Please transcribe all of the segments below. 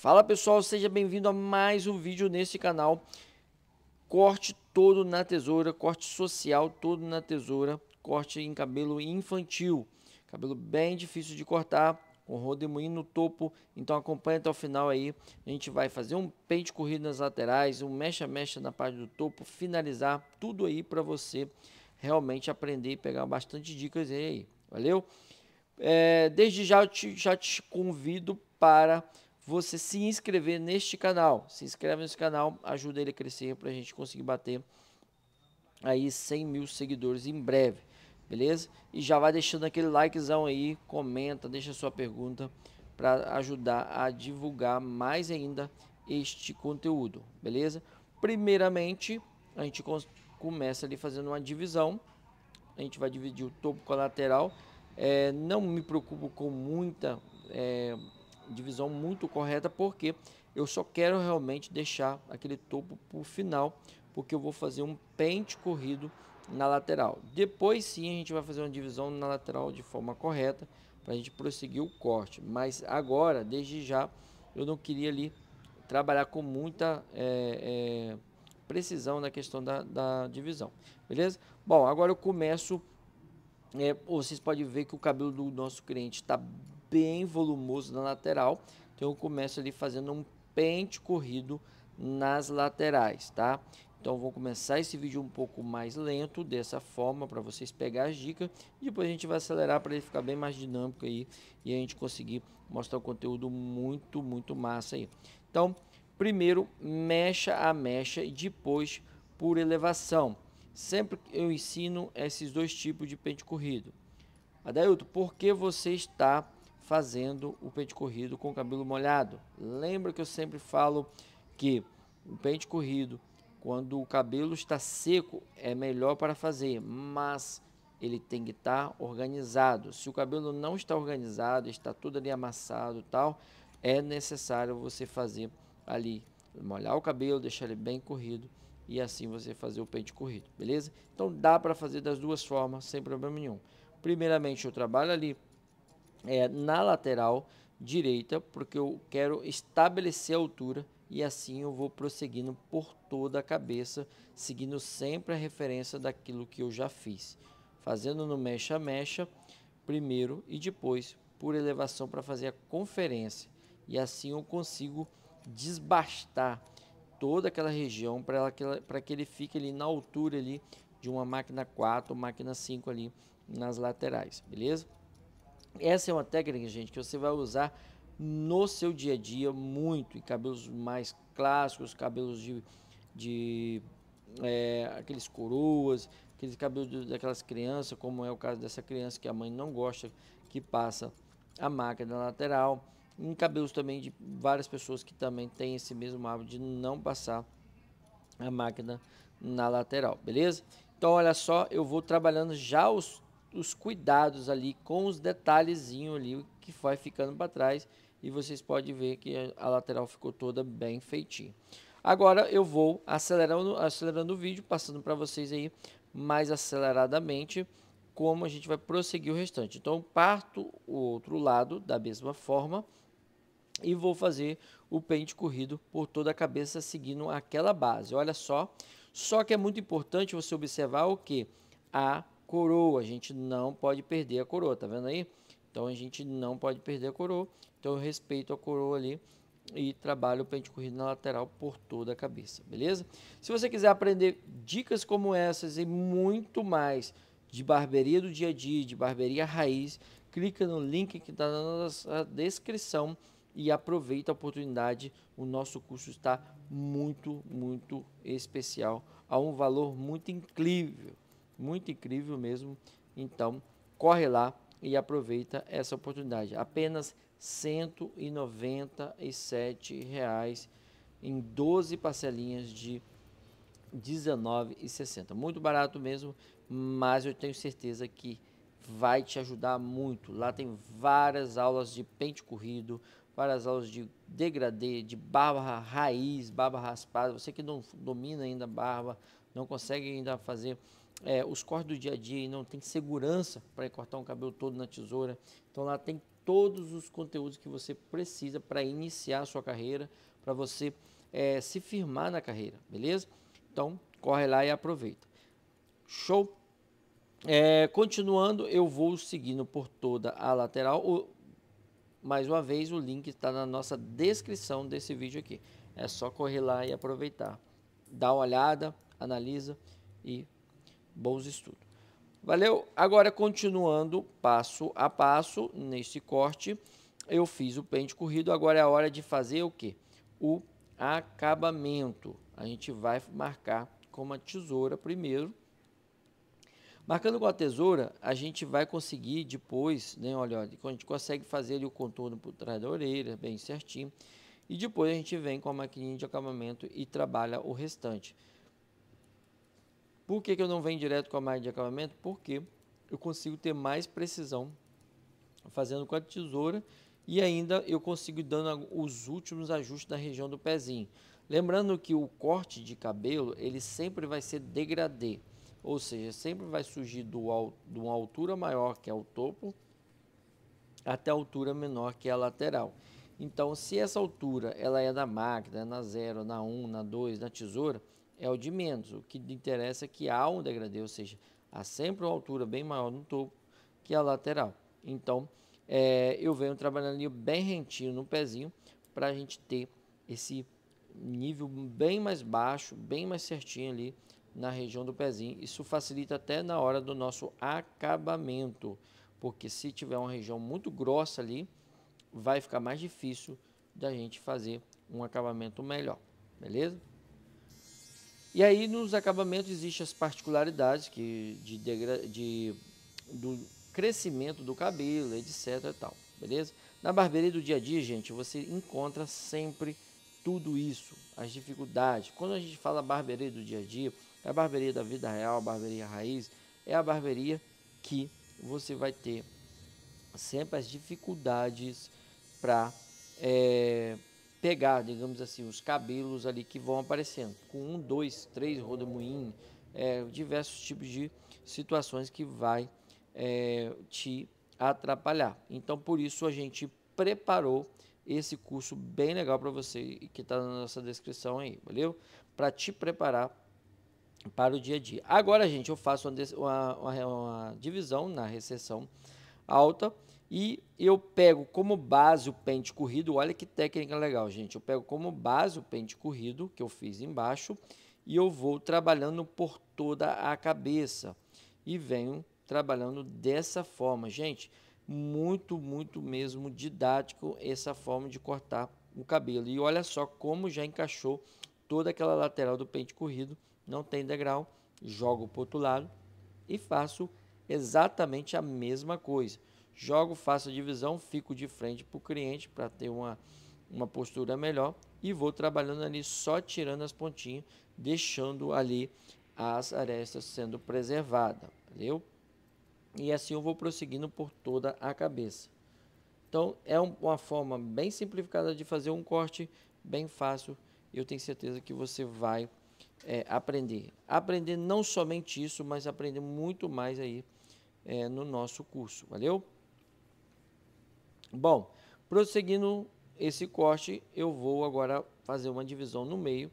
Fala pessoal, seja bem-vindo a mais um vídeo nesse canal. Corte todo na tesoura, corte social todo na tesoura, corte em cabelo infantil. Cabelo bem difícil de cortar, com rodemoinho no topo. Então acompanha até o final aí. A gente vai fazer um pente corrido nas laterais, um mecha-mecha na parte do topo, finalizar tudo aí para você realmente aprender e pegar bastante dicas aí. Valeu? É, desde já eu te, já te convido para você se inscrever neste canal. Se inscreve nesse canal, ajuda ele a crescer para a gente conseguir bater aí 100 mil seguidores em breve, beleza? E já vai deixando aquele likezão aí, comenta, deixa sua pergunta para ajudar a divulgar mais ainda este conteúdo, beleza? Primeiramente, a gente começa ali fazendo uma divisão, a gente vai dividir o topo com a lateral, é, não me preocupo com muita é, divisão muito correta, porque eu só quero realmente deixar aquele topo para o final, porque eu vou fazer um pente corrido na lateral. Depois sim a gente vai fazer uma divisão na lateral de forma correta, para a gente prosseguir o corte. Mas agora, desde já, eu não queria ali trabalhar com muita é, é, precisão na questão da, da, divisão, beleza? Bom, agora eu começo, é, vocês podem ver que o cabelo do nosso cliente está bem volumoso na lateral. Então eu começo ali fazendo um pente corrido nas laterais, tá? Então vou começar esse vídeo um pouco mais lento, dessa forma, para vocês pegar as dicas. E depois a gente vai acelerar para ele ficar bem mais dinâmico aí e a gente conseguir mostrar um conteúdo muito, muito massa aí. Então, primeiro mecha a mecha e depois por elevação. Sempre eu ensino esses dois tipos de pente corrido. Adailto, por que você está fazendo o pente corrido com o cabelo molhado. Lembra que eu sempre falo que o pente corrido, quando o cabelo está seco, é melhor para fazer, mas ele tem que estar organizado. Se o cabelo não está organizado, está tudo ali amassado, tal, é necessário você fazer ali molhar o cabelo, deixar ele bem corrido e assim você fazer o pente corrido, beleza? Então dá para fazer das duas formas sem problema nenhum. Primeiramente eu trabalho ali é, na lateral direita, porque eu quero estabelecer a altura e assim eu vou prosseguindo por toda a cabeça, seguindo sempre a referência daquilo que eu já fiz. Fazendo no mecha-mecha primeiro e depois por elevação para fazer a conferência. E assim eu consigo desbastar toda aquela região para que ele fique ali na altura ali de uma máquina 4, máquina 5 ali nas laterais, beleza? Essa é uma técnica, gente, que você vai usar no seu dia a dia muito, em cabelos mais clássicos, cabelos de, de é, aqueles coroas, aqueles cabelos daquelas crianças, como é o caso dessa criança que a mãe não gosta, que passa a máquina lateral, em cabelos também de várias pessoas que também têm esse mesmo hábito de não passar a máquina na lateral, beleza? Então olha só, eu vou trabalhando já os os cuidados ali com os detalhezinhos ali que vai ficando para trás e vocês podem ver que a lateral ficou toda bem feitinha. Agora eu vou acelerando, acelerando o vídeo, passando para vocês aí mais aceleradamente como a gente vai prosseguir o restante. Então parto o outro lado da mesma forma e vou fazer o pente corrido por toda a cabeça seguindo aquela base. Olha só, só que é muito importante você observar o que? A coroa. A gente não pode perder a coroa, tá vendo aí? Então a gente não pode perder a coroa. Então eu respeito a coroa ali e trabalho o pente corrido na lateral por toda a cabeça, beleza? Se você quiser aprender dicas como essas e muito mais de barbearia do dia a dia, de barbearia raiz, clica no link que está na nossa descrição e aproveita a oportunidade. O nosso curso está muito, muito especial, a um valor muito incrível muito incrível mesmo. Então, corre lá e aproveita essa oportunidade. Apenas R$ 197,00 em 12 parcelinhas de e 19,60. Muito barato mesmo, mas eu tenho certeza que vai te ajudar muito. Lá tem várias aulas de pente corrido, várias aulas de degradê, de barba raiz, barba raspada. Você que não domina ainda barba, não consegue ainda fazer é, os cortes do dia a dia e não tem segurança para cortar um cabelo todo na tesoura. Então lá tem todos os conteúdos que você precisa para iniciar a sua carreira, para você é, se firmar na carreira, beleza? Então corre lá e aproveita. Show? É, continuando, eu vou seguindo por toda a lateral. O, mais uma vez, o link está na nossa descrição desse vídeo aqui. É só correr lá e aproveitar. Dá uma olhada, analisa e Bons estudos. Valeu? Agora, continuando passo a passo neste corte, eu fiz o pente corrido, agora é a hora de fazer o que? O acabamento. A gente vai marcar com uma tesoura primeiro. Marcando com a tesoura, a gente vai conseguir depois, né, olha, a gente consegue fazer ali o contorno por trás da orelha, bem certinho. E depois a gente vem com a maquininha de acabamento e trabalha o restante. Por que, que eu não venho direto com a máquina de acabamento? Porque eu consigo ter mais precisão fazendo com a tesoura e ainda eu consigo dando os últimos ajustes na região do pezinho. Lembrando que o corte de cabelo, ele sempre vai ser degradê, ou seja, sempre vai surgir do, de uma altura maior, que é o topo, até a altura menor, que é a lateral. Então, se essa altura ela é da máquina, é na 0, na 1, um, na 2, na tesoura, é o de menos. O que interessa é que há um degradê, ou seja, há sempre uma altura bem maior no topo que a lateral. Então, é, eu venho trabalhando ali bem rentinho no pezinho para a gente ter esse nível bem mais baixo, bem mais certinho ali na região do pezinho. Isso facilita até na hora do nosso acabamento, porque se tiver uma região muito grossa ali, vai ficar mais difícil da gente fazer um acabamento melhor, beleza? E aí nos acabamentos existem as particularidades que de, de do crescimento do cabelo, etc e tal, beleza? Na barbearia do dia a dia, gente, você encontra sempre tudo isso, as dificuldades. Quando a gente fala barbearia do dia a dia, é a barbearia da vida real, a barbearia raiz, é a barbearia que você vai ter sempre as dificuldades para é, eh, pegar, digamos assim, os cabelos ali que vão aparecendo, com um, dois, três rodamuinhos, é, diversos tipos de situações que vai é, te atrapalhar. Então, por isso, a gente preparou esse curso bem legal para você, que está na nossa descrição aí, valeu? Para te preparar para o dia a dia. Agora, gente, eu faço uma, uma, uma divisão na recessão alta e eu pego como base o pente corrido, olha que técnica legal, gente. Eu pego como base o pente corrido que eu fiz embaixo e eu vou trabalhando por toda a cabeça. E venho trabalhando dessa forma, gente. Muito, muito mesmo didático essa forma de cortar o cabelo. E olha só como já encaixou toda aquela lateral do pente corrido, não tem degrau, jogo para o outro lado e faço exatamente a mesma coisa jogo, faço a divisão, fico de frente para o cliente para ter uma, uma postura melhor e vou trabalhando ali só tirando as pontinhas, deixando ali as arestas sendo preservadas, valeu? E assim eu vou prosseguindo por toda a cabeça. Então é uma forma bem simplificada de fazer um corte, bem fácil. Eu tenho certeza que você vai é, aprender. Aprender não somente isso, mas aprender muito mais aí é, no nosso curso, valeu? Bom, prosseguindo esse corte, eu vou agora fazer uma divisão no meio.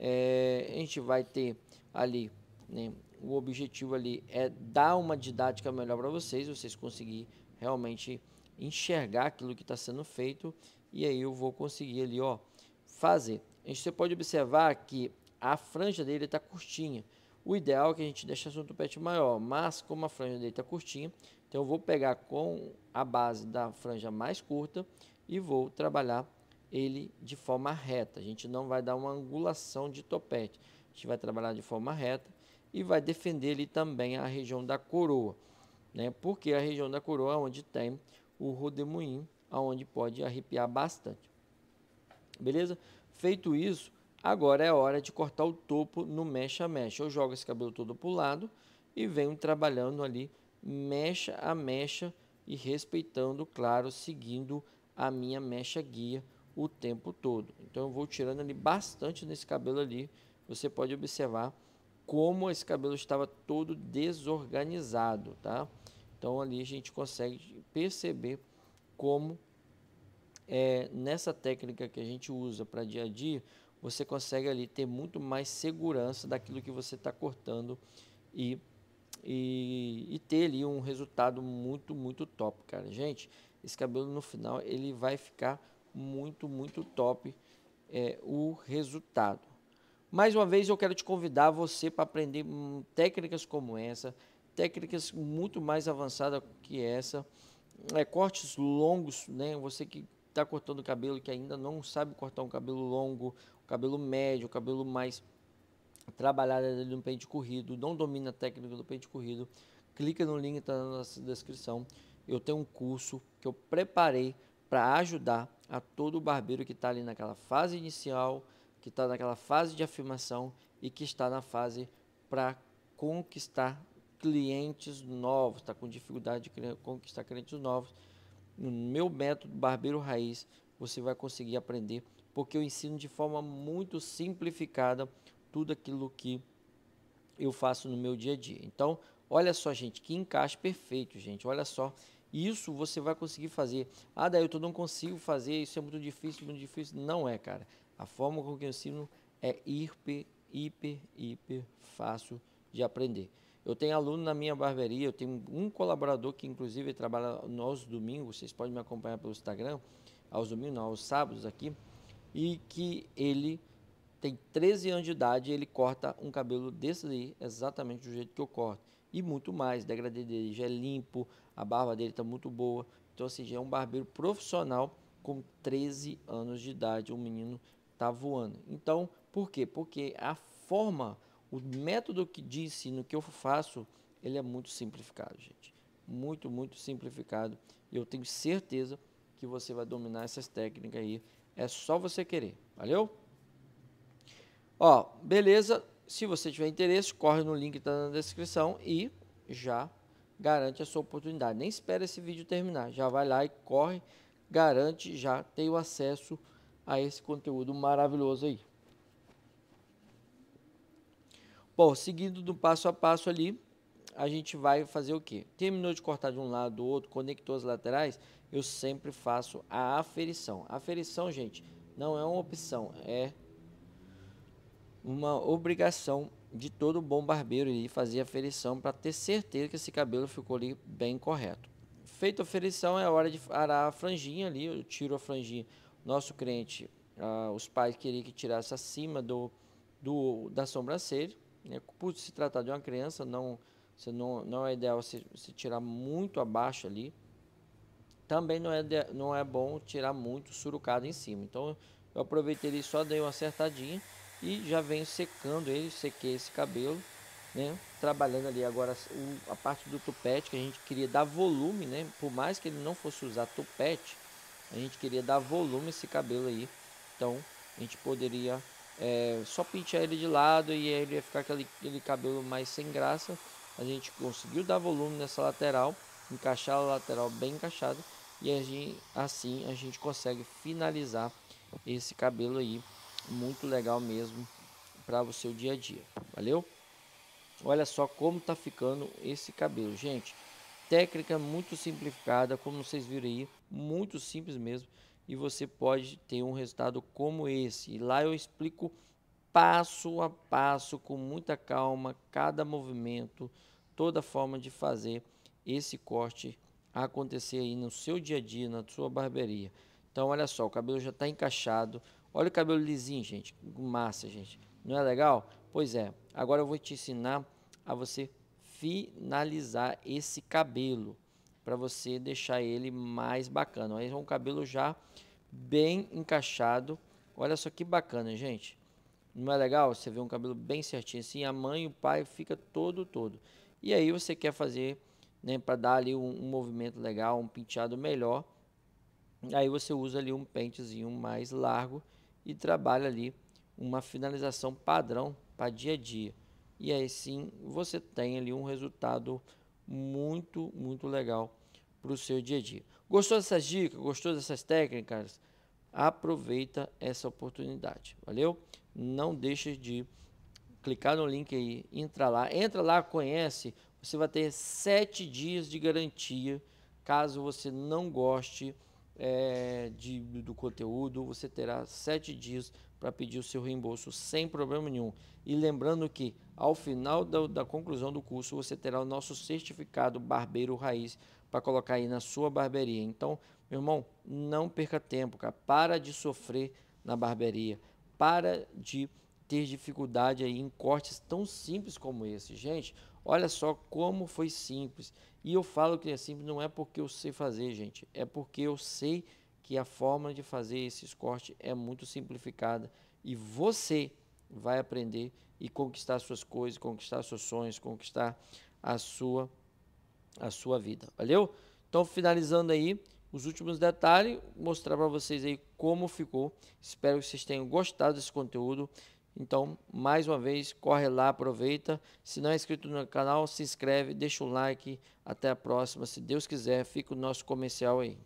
É, a gente vai ter ali, né, o objetivo ali é dar uma didática melhor para vocês, vocês conseguirem realmente enxergar aquilo que está sendo feito. E aí eu vou conseguir ali, ó, fazer. A gente, você pode observar que a franja dele está curtinha. O ideal é que a gente deixe o tupete maior, mas como a franja dele está curtinha, então eu vou pegar com a base da franja mais curta e vou trabalhar ele de forma reta. A gente não vai dar uma angulação de topete. A gente vai trabalhar de forma reta e vai defender ele também a região da coroa, né? Porque a região da coroa é onde tem o rodemoinho, aonde pode arrepiar bastante. Beleza? Feito isso, agora é hora de cortar o topo no mecha mecha. Eu jogo esse cabelo todo para o lado e venho trabalhando ali mecha a mecha e respeitando, claro, seguindo a minha mecha guia o tempo todo. Então eu vou tirando ali bastante nesse cabelo ali. Você pode observar como esse cabelo estava todo desorganizado, tá? Então ali a gente consegue perceber como é, nessa técnica que a gente usa para dia a dia, você consegue ali ter muito mais segurança daquilo que você está cortando e e, e ter ali um resultado muito, muito top, cara. Gente, esse cabelo no final ele vai ficar muito, muito top é, o resultado. Mais uma vez eu quero te convidar você para aprender técnicas como essa, técnicas muito mais avançadas que essa, é, cortes longos, né? Você que está cortando cabelo que ainda não sabe cortar um cabelo longo, cabelo médio, cabelo mais trabalhar ele no pente corrido, não domina a técnica do pente corrido, clica no link está na nossa descrição. Eu tenho um curso que eu preparei para ajudar a todo barbeiro que está ali naquela fase inicial, que está naquela fase de afirmação e que está na fase para conquistar clientes novos, está com dificuldade de conquistar clientes novos. No meu método Barbeiro Raiz, você vai conseguir aprender, porque eu ensino de forma muito simplificada tudo aquilo que eu faço no meu dia a dia. Então, olha só, gente, que encaixe perfeito, gente. Olha só, isso você vai conseguir fazer. Ah, daí eu não consigo fazer, isso é muito difícil, muito difícil. Não é, cara. A forma com que eu ensino é hiper, hiper, hiper fácil de aprender. Eu tenho aluno na minha barbearia, eu tenho um colaborador que inclusive trabalha aos domingos, vocês podem me acompanhar pelo Instagram, aos domingos, não, aos sábados aqui, e que ele tem 13 anos de idade, ele corta um cabelo desse aí, exatamente do jeito que eu corto. E muito mais, o degradê dele já é limpo, a barba dele está muito boa. Então, assim, já é um barbeiro profissional com 13 anos de idade, o menino está voando. Então, por quê? Porque a forma, o método que de ensino que eu faço, ele é muito simplificado, gente. Muito, muito simplificado. E eu tenho certeza que você vai dominar essas técnicas aí. É só você querer. Valeu? Ó, beleza. Se você tiver interesse, corre no link que tá na descrição e já garante a sua oportunidade. Nem espera esse vídeo terminar. Já vai lá e corre, garante, já tem o acesso a esse conteúdo maravilhoso aí. Bom, seguindo do passo a passo ali, a gente vai fazer o que? Terminou de cortar de um lado do outro, conectou as laterais, eu sempre faço a aferição. A aferição, gente, não é uma opção, é uma obrigação de todo bom barbeiro ir fazer a ferição para ter certeza que esse cabelo ficou ali bem correto. Feita a ferição, é hora de arar a franjinha ali, eu tiro a franjinha. Nosso cliente, ah, os pais queriam que tirasse acima do, do da sobrancelha, né? por se tratar de uma criança, não, se não, não é ideal se, se tirar muito abaixo ali. Também não é, de, não é bom tirar muito surucado em cima. Então, eu aproveitei e só dei uma acertadinha e já venho secando ele, sequei esse cabelo, né? Trabalhando ali agora a parte do tupete que a gente queria dar volume, né? Por mais que ele não fosse usar tupete, a gente queria dar volume esse cabelo aí. Então a gente poderia é, só pentear ele de lado e ele ia ficar aquele, aquele cabelo mais sem graça. A gente conseguiu dar volume nessa lateral, encaixar a lateral bem encaixada e a gente, assim a gente consegue finalizar esse cabelo aí muito legal mesmo para o seu dia a dia, valeu? Olha só como tá ficando esse cabelo, gente. Técnica muito simplificada, como vocês viram aí, muito simples mesmo. E você pode ter um resultado como esse. E lá eu explico passo a passo, com muita calma, cada movimento, toda forma de fazer esse corte acontecer aí no seu dia a dia, na sua barbearia. Então, olha só, o cabelo já está encaixado, Olha o cabelo lisinho, gente. Massa, gente. Não é legal? Pois é. Agora eu vou te ensinar a você finalizar esse cabelo para você deixar ele mais bacana. Aí é um cabelo já bem encaixado. Olha só que bacana, gente. Não é legal? Você vê um cabelo bem certinho assim, a mãe e o pai fica todo, todo. E aí você quer fazer, né, para dar ali um, um movimento legal, um penteado melhor. Aí você usa ali um pentezinho mais largo e trabalha ali uma finalização padrão para dia a dia. E aí sim você tem ali um resultado muito, muito legal para o seu dia a dia. Gostou dessas dicas? Gostou dessas técnicas? Aproveita essa oportunidade, valeu? Não deixe de clicar no link aí, entra lá, entra lá, conhece. Você vai ter sete dias de garantia caso você não goste é, de, do conteúdo, você terá sete dias para pedir o seu reembolso sem problema nenhum. E lembrando que ao final da, da conclusão do curso você terá o nosso certificado Barbeiro Raiz para colocar aí na sua barbearia. Então, meu irmão, não perca tempo, cara. Para de sofrer na barbearia. Para de ter dificuldade aí em cortes tão simples como esse. Gente, Olha só como foi simples. E eu falo que é simples não é porque eu sei fazer, gente, é porque eu sei que a forma de fazer esses cortes é muito simplificada e você vai aprender e conquistar suas coisas, conquistar seus sonhos, conquistar a sua a sua vida. Valeu? Então finalizando aí os últimos detalhes, mostrar para vocês aí como ficou. Espero que vocês tenham gostado desse conteúdo. Então, mais uma vez, corre lá, aproveita. Se não é inscrito no canal, se inscreve, deixa o like. Até a próxima, se Deus quiser. Fica o nosso comercial aí.